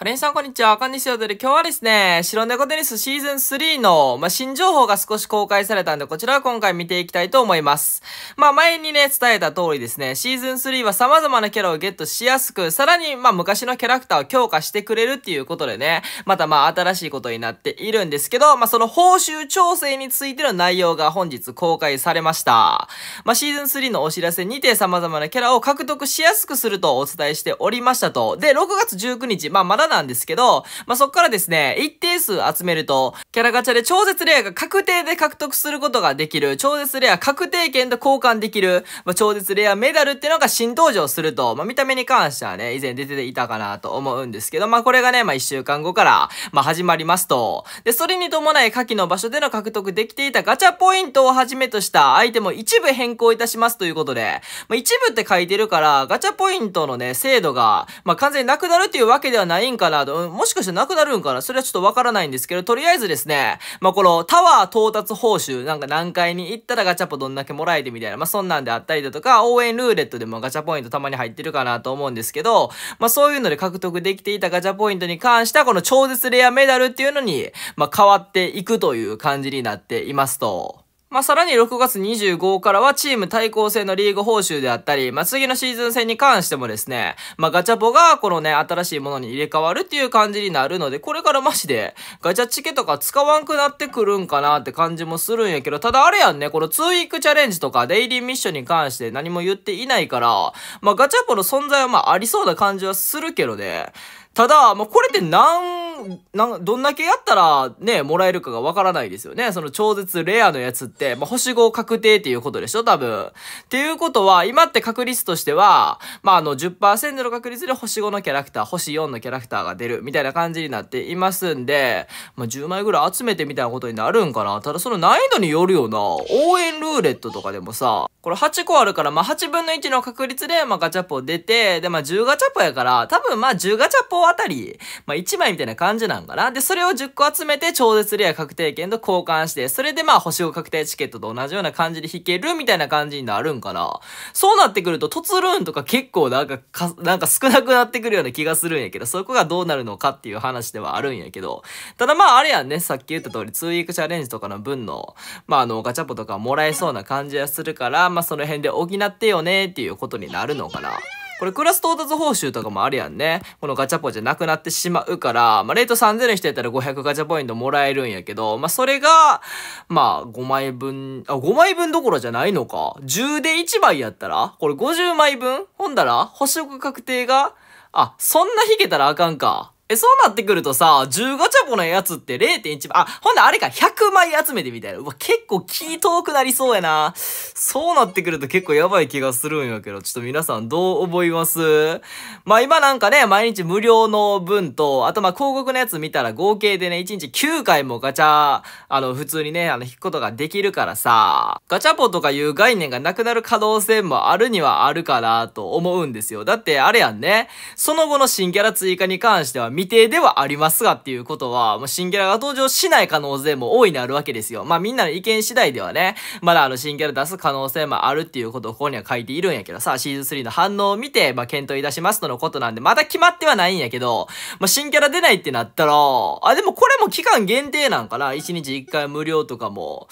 カレンさんこんにちは、こカンちは。オド今日はですね、白猫テニスシーズン3の、まあ、新情報が少し公開されたんで、こちらは今回見ていきたいと思います。まあ、前にね、伝えた通りですね、シーズン3は様々なキャラをゲットしやすく、さらに、まあ、昔のキャラクターを強化してくれるっていうことでね、またまあ、新しいことになっているんですけど、まあ、その報酬調整についての内容が本日公開されました。まあ、シーズン3のお知らせにて様々なキャラを獲得しやすくするとお伝えしておりましたと。で、6月19日、まあ、まだなんですけど、まあ、そっからですね、一定数集めると、キャラガチャで超絶レアが確定で獲得することができる、超絶レア確定券と交換できる、まあ、超絶レアメダルっていうのが新登場すると、まあ、見た目に関してはね、以前出ていたかなと思うんですけど、まあ、これがね、まあ、一週間後から、まあ、始まりますと。で、それに伴い下記の場所での獲得できていたガチャポイントをはじめとしたアイテムを一部変更いたしますということで、まあ、一部って書いてるから、ガチャポイントのね、精度が、まあ、完全になくなるっていうわけではないんかなと、もしかしてなくなるんかなそれはちょっとわからないんですけど、とりあえずですね、まあ、このタワー到達報酬、なんか何階に行ったらガチャポどんだけもらえてみたいな、まあ、そんなんであったりだとか、応援ルーレットでもガチャポイントたまに入ってるかなと思うんですけど、まあ、そういうので獲得できていたガチャポイントに関しては、この超絶レアメダルっていうのに、まあ、変わっていくという感じになっていますと。まあ、さらに6月25からはチーム対抗戦のリーグ報酬であったり、まあ、次のシーズン戦に関してもですね、まあ、ガチャポがこのね、新しいものに入れ替わるっていう感じになるので、これからマジで、ガチャチケとか使わんくなってくるんかなって感じもするんやけど、ただあれやんね、この2ウィークチャレンジとかデイリーミッションに関して何も言っていないから、まあ、ガチャポの存在はまあ、ありそうな感じはするけどね、ただ、まあ、これって何、なん、どんだけやったらね、もらえるかがわからないですよね。その超絶レアのやつって、まあ、星5確定っていうことでしょ多分。っていうことは、今って確率としては、まあ、あの10%の確率で星5のキャラクター、星4のキャラクターが出るみたいな感じになっていますんで、まあ、10枚ぐらい集めてみたいなことになるんかな。ただその難易度によるよな。応援ルーレットとかでもさ、これ8個あるから、まあ、8分の1の確率で、まあ、ガチャポ出て、で、まあ、10ガチャポやから、多分ま10ガチャポはあたり、まあ、1枚みたいな感じなんかな。で、それを10個集めて超絶レア確定券と交換して、それでまあ星5確定チケットと同じような感じで弾けるみたいな感じになるんかな。そうなってくると、トルーンとか結構なんかか、なんか少なくなってくるような気がするんやけど、そこがどうなるのかっていう話ではあるんやけど、ただまああれやんね、さっき言った通り、ツーイークチャレンジとかの分の、まああの、ガチャポとかもらえそうな感じはするから、まあその辺で補ってよねっていうことになるのかな。これクラス到達報酬とかもあるやんね。このガチャポじゃなくなってしまうから、まあ、レート3000にしてたら500ガチャポイントもらえるんやけど、まあ、それが、まあ、5枚分、あ、5枚分どころじゃないのか。10で1枚やったらこれ50枚分ほんだら、補証確定があ、そんな引けたらあかんか。え、そうなってくるとさ、10ガチャポのやつって0.1倍、あ、ほんなあれか、100枚集めてみたいな。うわ、結構気遠くなりそうやな。そうなってくると結構やばい気がするんやけど、ちょっと皆さんどう思いますまあ今なんかね、毎日無料の分と、あとまあ広告のやつ見たら合計でね、1日9回もガチャ、あの、普通にね、あの、引くことができるからさ、ガチャポとかいう概念がなくなる可能性もあるにはあるかなと思うんですよ。だってあれやんね、その後の新キャラ追加に関しては未定ではありますがっていうことは、もう新キャラが登場しない可能性も大いにあるわけですよ。まあみんなの意見次第ではね、まだあの新キャラ出す可能性もあるっていうことをここには書いているんやけどさ、シーズン3の反応を見て、まあ検討いたしますとのことなんで、まだ決まってはないんやけど、まあ新キャラ出ないってなったら、あ、でもこれも期間限定なんかな ?1 日1回無料とかも。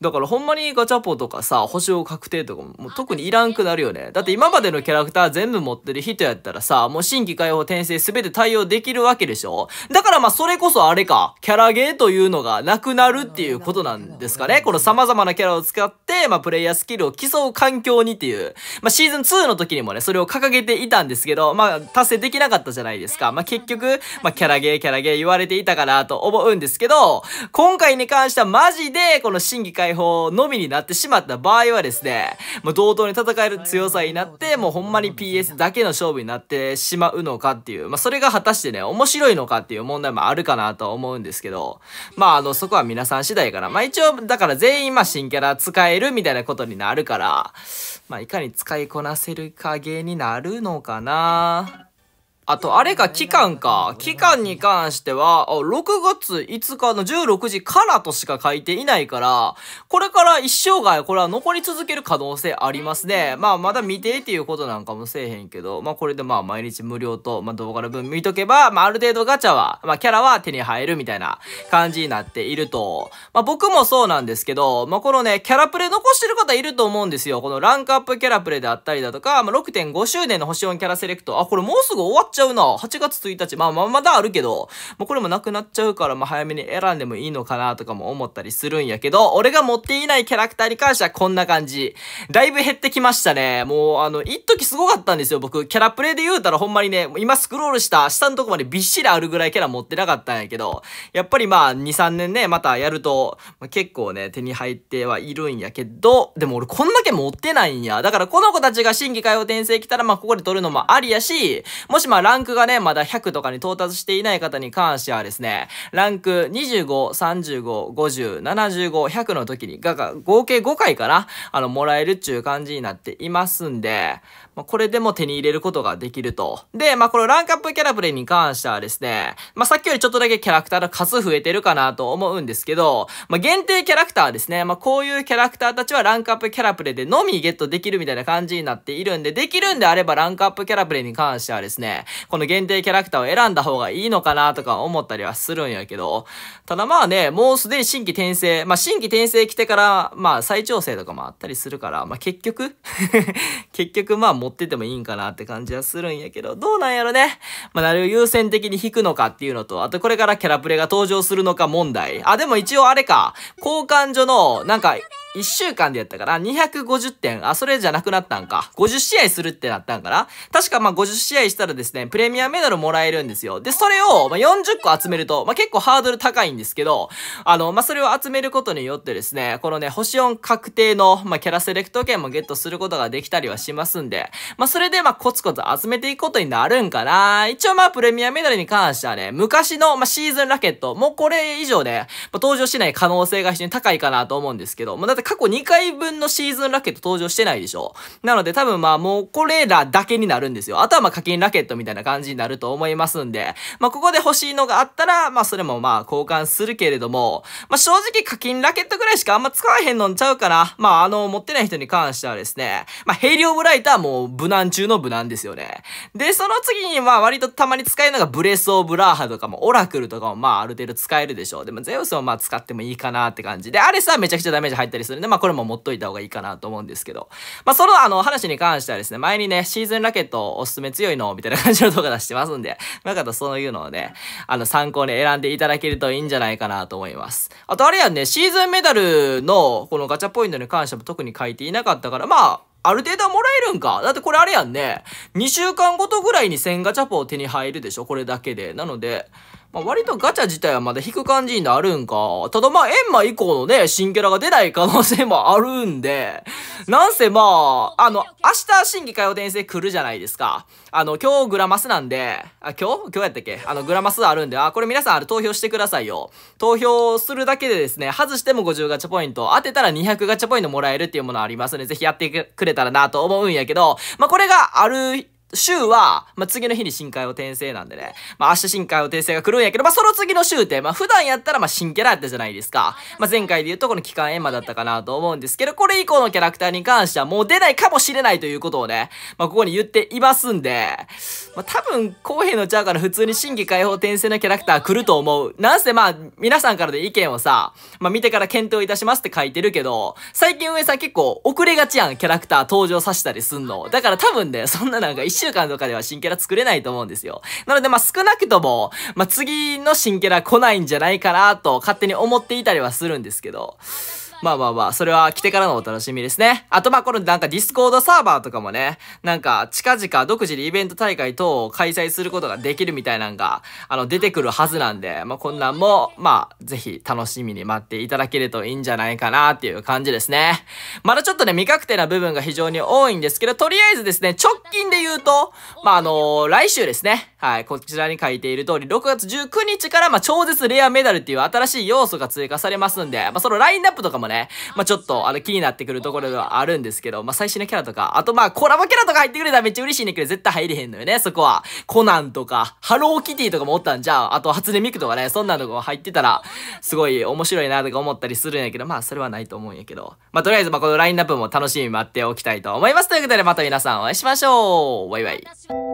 だからほんまにガチャポとかさ、保証確定とかももう特にいらんくなるよね。だって今までのキャラクター全部持ってる人やったらさ、もう新規解放転生全て対応できるわけでしょだからまあそれこそあれか、キャラゲーというのがなくなるっていうことなんですかね。この様々なキャラを使って、まあプレイヤースキルを競う環境にっていう、まあシーズン2の時にもね、それを掲げていたんですけど、まあ達成できなかったじゃないですか。まあ結局、まあキャラゲーキャラゲー言われていたかなと思うんですけど、今回に関してはマジでこの新規解放ないのみになってしまった場合はですね、もう同等に戦える強さになって、もうほんまに PS だけの勝負になってしまうのかっていう、まあそれが果たしてね、面白いのかっていう問題もあるかなとは思うんですけど、まああの、そこは皆さん次第かな。まあ一応、だから全員まあ新キャラ使えるみたいなことになるから、まあいかに使いこなせるかになるのかな。あと、あれか、期間か。期間に関しては、6月5日の16時からとしか書いていないから、これから一生涯、これは残り続ける可能性ありますね。まあ、まだ未定っていうことなんかもせえへんけど、まあ、これでまあ、毎日無料と、まあ、動画の分見とけば、まあ、ある程度ガチャは、まあ、キャラは手に入るみたいな感じになっていると。まあ、僕もそうなんですけど、まあ、このね、キャラプレ残してる方いると思うんですよ。このランクアップキャラプレであったりだとか、まあ、6.5周年の星4キャラセレクト。あ、これもうすぐ終わっちゃうちゃうな。8月1日、まあまあまだあるけど、もうこれもなくなっちゃうから、まあ早めに選んでもいいのかなとかも思ったりするんやけど、俺が持っていないキャラクターに関してはこんな感じ。だいぶ減ってきましたね。もうあの、一時すごかったんですよ、僕。キャラプレイで言うたらほんまにね、今スクロールした下のとこまでびっしりあるぐらいキャラ持ってなかったんやけど、やっぱりまあ2、3年ね、またやると、まあ、結構ね、手に入ってはいるんやけど、でも俺こんだけ持ってないんや。だからこの子たちが新規海洋転生来たらまあここで取るのもありやし、もしまあランクがね、まだ100とかに到達していない方に関してはですね、ランク25、35、50、75、100の時に、が、合計5回かな、あの、もらえるっちゅう感じになっていますんで、まあ、これでも手に入れることができると。で、まあ、このランクアップキャラプレイに関してはですね、まあ、さっきよりちょっとだけキャラクターの数増えてるかなと思うんですけど、まあ、限定キャラクターですね、まあ、こういうキャラクターたちはランクアップキャラプレイでのみゲットできるみたいな感じになっているんで、できるんであればランクアップキャラプレイに関してはですね、この限定キャラクターを選んだ方がいいのかなとか思ったりはするんやけど、ただまあね、もうすでに新規転生、まあ、新規転生来てから、まあ、再調整とかもあったりするから、まあ、結局 結局まあ、っててもいいんかなって感じはするんやけど、どうなんやろね。まあ、誰を優先的に引くのかっていうのと、あとこれからキャラプレが登場するのか問題。あ、でも一応あれか、交換所の、なんか、1週間でやったから、250点。あ、それじゃなくなったんか。50試合するってなったんかな。確かまあ50試合したらですね、プレミアメダルもらえるんですよ。で、それを、ま40個集めると、まあ、結構ハードル高いんですけど、あの、まあ、それを集めることによってですね、このね、星4確定の、まあ、キャラセレクト券もゲットすることができたりはしますんで、。まあ、それで、まあ、コツコツ集めていくことになるんかな。一応、まあ、プレミアメダルに関してはね、昔の、まあ、シーズンラケット、もうこれ以上で、ま登場しない可能性が非常に高いかなと思うんですけど、ま、だって過去2回分のシーズンラケット登場してないでしょ。なので、多分まあ、もうこれらだけになるんですよ。あとはまあ、課金ラケットみたいな感じになると思いますんで、まあ、ここで欲しいのがあったら、まあ、それもまあ、交換するけれども、まあ、正直課金ラケットぐらいしかあんま使わへんのんちゃうかな。まあ、あの、持ってない人に関してはですね、まあ、ヘリオブライターも無難中の無難ですよね。で、その次にまあ割とたまに使えるのがブレス・オブ・ラーハとかもオラクルとかもまあある程度使えるでしょう。でもゼウスもまあ使ってもいいかなって感じで、あれさめちゃくちゃダメージ入ったりするんで、まあこれも持っといた方がいいかなと思うんですけど。まあそのあの話に関してはですね、前にね、シーズンラケットおすすめ強いのみたいな感じの動画出してますんで、まかそういうのをね、あの参考に選んでいただけるといいんじゃないかなと思います。あとあれやね、シーズンメダルのこのガチャポイントに関しても特に書いていなかったから、まあ、ある程度はもらえるんかだってこれあれやんね。2週間ごとぐらいに1000ガチャポを手に入るでしょこれだけで。なので、まあ、割とガチャ自体はまだ引く感じになるんか。ただまあ、エンマ以降のね、新キャラが出ない可能性もあるんで、なんせまあ、あの、明日新規火曜転生来るじゃないですか。あの、今日グラマスなんで、あ、今日今日やったっけあの、グラマスあるんで、あ、これ皆さんあれ投票してくださいよ。投票するだけでですね、外しても50ガチャポイント、当てたら200ガチャポイントもらえるっていうものありますの、で、ぜひやってくれたらなと思うんやけど、まあ、これがある、週は、まあ、次の日に深海を転生なんでね。まあ、明日深海を転生が来るんやけど、まあ、その次の週って、まあ、普段やったら、ま新キャラやったじゃないですか。まあ、前回で言うとこの期間エンマだったかなと思うんですけど、これ以降のキャラクターに関してはもう出ないかもしれないということをね、まあ、ここに言っていますんで、まあ、多分、公平のチャーから普通に新規解放転生のキャラクター来ると思う。なんせまあ、皆さんからの意見をさ、まあ、見てから検討いたしますって書いてるけど、最近上さん結構遅れがちやん、キャラクター登場させたりすんの。だから多分ね、そんななんか一週間とかでは新キャラ作れないと思うんですよ。なので、まあ、少なくとも、まあ、次の新キャラ来ないんじゃないかなと、勝手に思っていたりはするんですけど。まあまあまあ、それは来てからのお楽しみですね。あとまあこのなんかディスコードサーバーとかもね、なんか近々独自でイベント大会等を開催することができるみたいなんが、あの出てくるはずなんで、まあこんなんも、まあぜひ楽しみに待っていただけるといいんじゃないかなっていう感じですね。まだちょっとね、未確定な部分が非常に多いんですけど、とりあえずですね、直近で言うと、まああのー、来週ですね。はい、こちらに書いている通り、6月19日からまあ超絶レアメダルっていう新しい要素が追加されますんで、まあそのラインナップとかもね、ね、まあ、ちょっと、あの、気になってくるところではあるんですけど、まあ、最新のキャラとか、あとまあ、コラボキャラとか入ってくれたらめっちゃ嬉しいねんけど、絶対入れへんのよね、そこは。コナンとか、ハローキティとかもおったんじゃ、あと、初音ミクとかね、そんなのが入ってたら、すごい面白いなとか思ったりするんやけど、まあ、それはないと思うんやけど。まあ、とりあえず、まあ、このラインナップも楽しみに待っておきたいと思います。ということで、また皆さんお会いしましょうバイバイ。